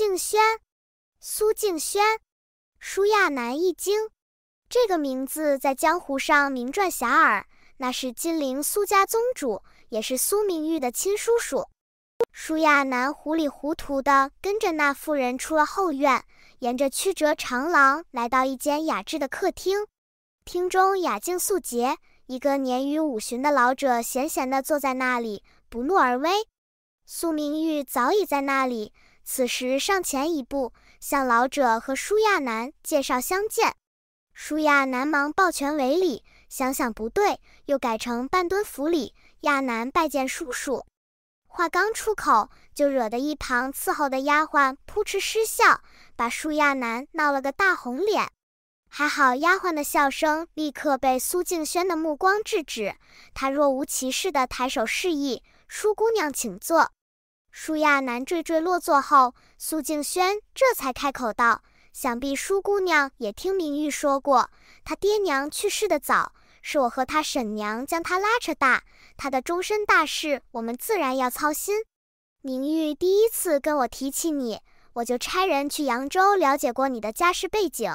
静轩，苏静轩，舒亚南一惊，这个名字在江湖上名传遐迩，那是金陵苏家宗主，也是苏明玉的亲叔叔。舒亚南糊里糊涂的跟着那妇人出了后院，沿着曲折长廊来到一间雅致的客厅，厅中雅静肃洁，一个年逾五旬的老者闲闲的坐在那里，不怒而威。苏明玉早已在那里。此时上前一步，向老者和舒亚南介绍相见。舒亚南忙抱拳为礼，想想不对，又改成半蹲伏礼。亚南拜见叔叔。话刚出口，就惹得一旁伺候的丫鬟扑哧失笑，把舒亚南闹了个大红脸。还好丫鬟的笑声立刻被苏静轩的目光制止，他若无其事地抬手示意：“舒姑娘，请坐。”舒亚楠惴惴落座后，苏静轩这才开口道：“想必舒姑娘也听明玉说过，她爹娘去世的早，是我和她婶娘将她拉扯大。她的终身大事，我们自然要操心。明玉第一次跟我提起你，我就差人去扬州了解过你的家世背景。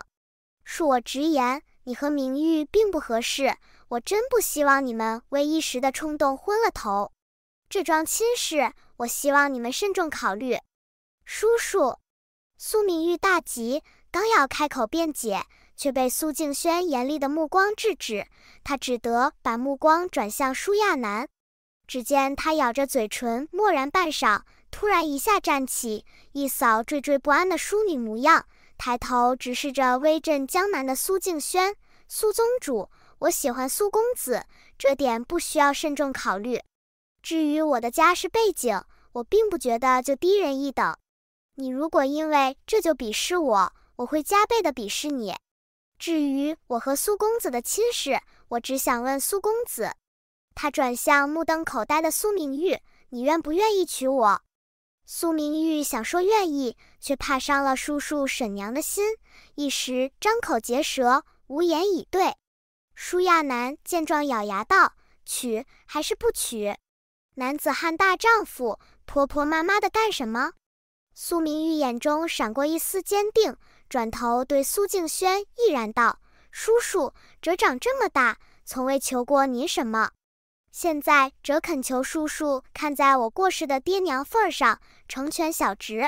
恕我直言，你和明玉并不合适。我真不希望你们为一时的冲动昏了头。这桩亲事。”我希望你们慎重考虑，叔叔。苏明玉大急，刚要开口辩解，却被苏静轩严厉的目光制止。他只得把目光转向舒亚楠。只见他咬着嘴唇，默然半晌，突然一下站起，一扫惴惴不安的淑女模样，抬头直视着威震江南的苏静轩。苏宗主，我喜欢苏公子，这点不需要慎重考虑。至于我的家世背景，我并不觉得就低人一等。你如果因为这就鄙视我，我会加倍的鄙视你。至于我和苏公子的亲事，我只想问苏公子。他转向目瞪口呆的苏明玉：“你愿不愿意娶我？”苏明玉想说愿意，却怕伤了叔叔婶娘的心，一时张口结舌，无言以对。舒亚楠见状，咬牙道：“娶还是不娶？”男子汉大丈夫，婆婆妈妈的干什么？苏明玉眼中闪过一丝坚定，转头对苏静轩毅然道：“叔叔，哲长这么大，从未求过您什么。现在哲恳求叔叔，看在我过世的爹娘份上，成全小侄。”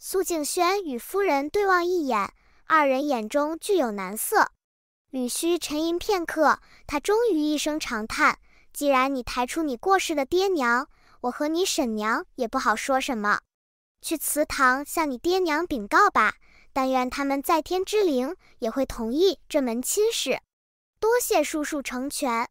苏静轩与夫人对望一眼，二人眼中俱有难色。吕须沉吟片刻，他终于一声长叹。既然你抬出你过世的爹娘，我和你婶娘也不好说什么。去祠堂向你爹娘禀告吧，但愿他们在天之灵也会同意这门亲事。多谢叔叔成全。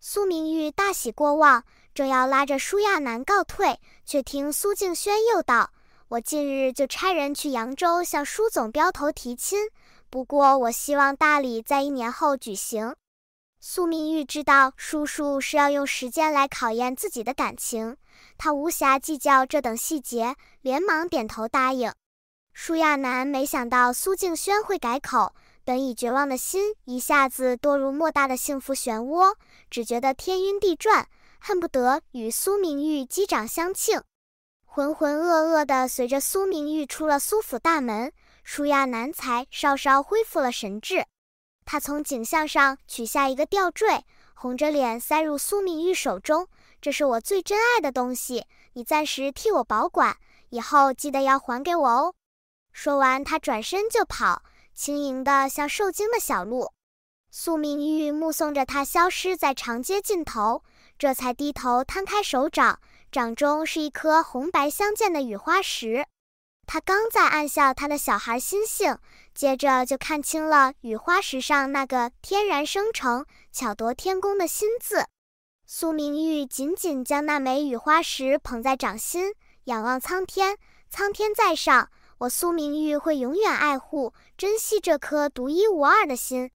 苏明玉大喜过望，正要拉着舒亚楠告退，却听苏静轩又道：“我近日就差人去扬州向舒总镖头提亲，不过我希望大礼在一年后举行。”苏明玉知道叔叔是要用时间来考验自己的感情，他无暇计较这等细节，连忙点头答应。舒亚楠没想到苏静轩会改口，本已绝望的心一下子堕入莫大的幸福漩涡，只觉得天晕地转，恨不得与苏明玉击掌相庆。浑浑噩噩的随着苏明玉出了苏府大门，舒亚楠才稍稍恢复了神智。他从颈项上取下一个吊坠，红着脸塞入苏明玉手中。这是我最珍爱的东西，你暂时替我保管，以后记得要还给我哦。说完，他转身就跑，轻盈的像受惊的小鹿。苏明玉目送着他消失在长街尽头，这才低头摊开手掌，掌中是一颗红白相间的雨花石。他刚在暗笑他的小孩心性，接着就看清了雨花石上那个天然生成、巧夺天工的心字。苏明玉紧紧将那枚雨花石捧在掌心，仰望苍天，苍天在上，我苏明玉会永远爱护、珍惜这颗独一无二的心。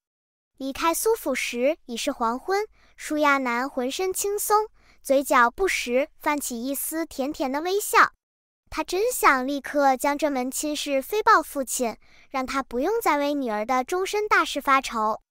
离开苏府时已是黄昏，舒亚男浑身轻松，嘴角不时泛起一丝甜甜的微笑。他真想立刻将这门亲事飞报父亲，让他不用再为女儿的终身大事发愁。